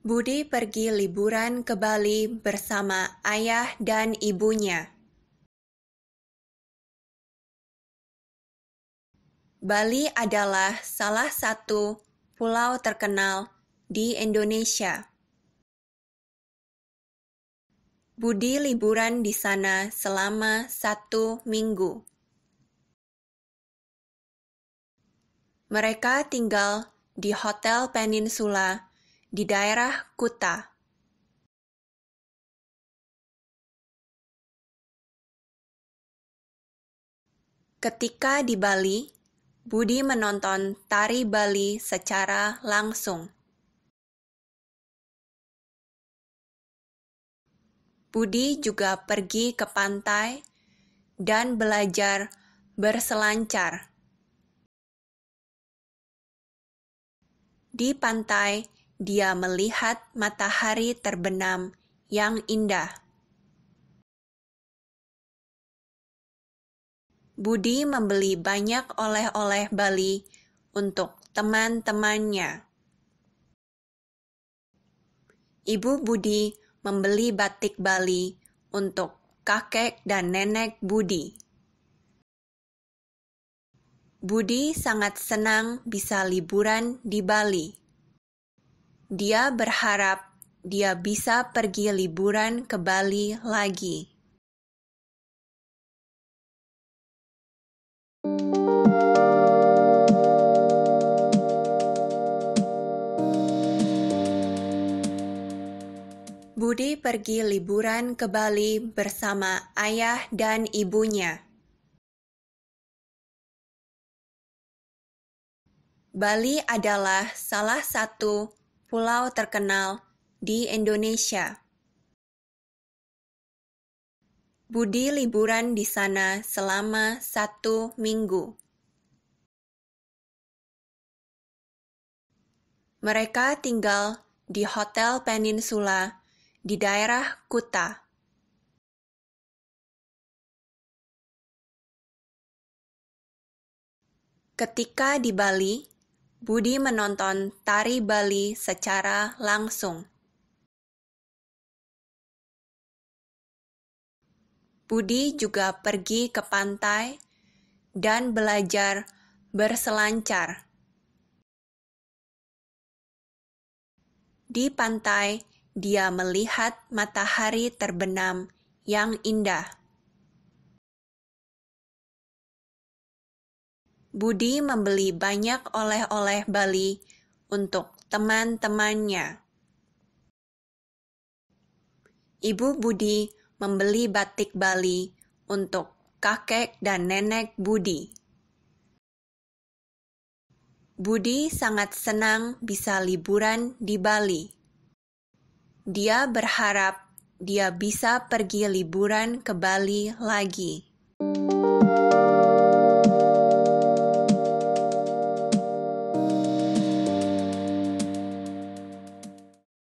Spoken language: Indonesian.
Budi pergi liburan ke Bali bersama ayah dan ibunya. Bali adalah salah satu pulau terkenal di Indonesia. Budi liburan di sana selama satu minggu. Mereka tinggal di Hotel Peninsula di daerah Kuta. Ketika di Bali, Budi menonton tari Bali secara langsung. Budi juga pergi ke pantai dan belajar berselancar. Di pantai, dia melihat matahari terbenam yang indah. Budi membeli banyak oleh-oleh Bali untuk teman-temannya. Ibu Budi membeli batik Bali untuk kakek dan nenek Budi. Budi sangat senang bisa liburan di Bali. Dia berharap dia bisa pergi liburan ke Bali lagi. Budi pergi liburan ke Bali bersama ayah dan ibunya. Bali adalah salah satu pulau terkenal di Indonesia. Budi liburan di sana selama satu minggu. Mereka tinggal di Hotel Peninsula di daerah Kuta. Ketika di Bali, Budi menonton tari Bali secara langsung. Budi juga pergi ke pantai dan belajar berselancar. Di pantai, dia melihat matahari terbenam yang indah. Budi membeli banyak oleh-oleh Bali untuk teman-temannya. Ibu Budi membeli batik Bali untuk kakek dan nenek Budi. Budi sangat senang bisa liburan di Bali. Dia berharap dia bisa pergi liburan ke Bali lagi.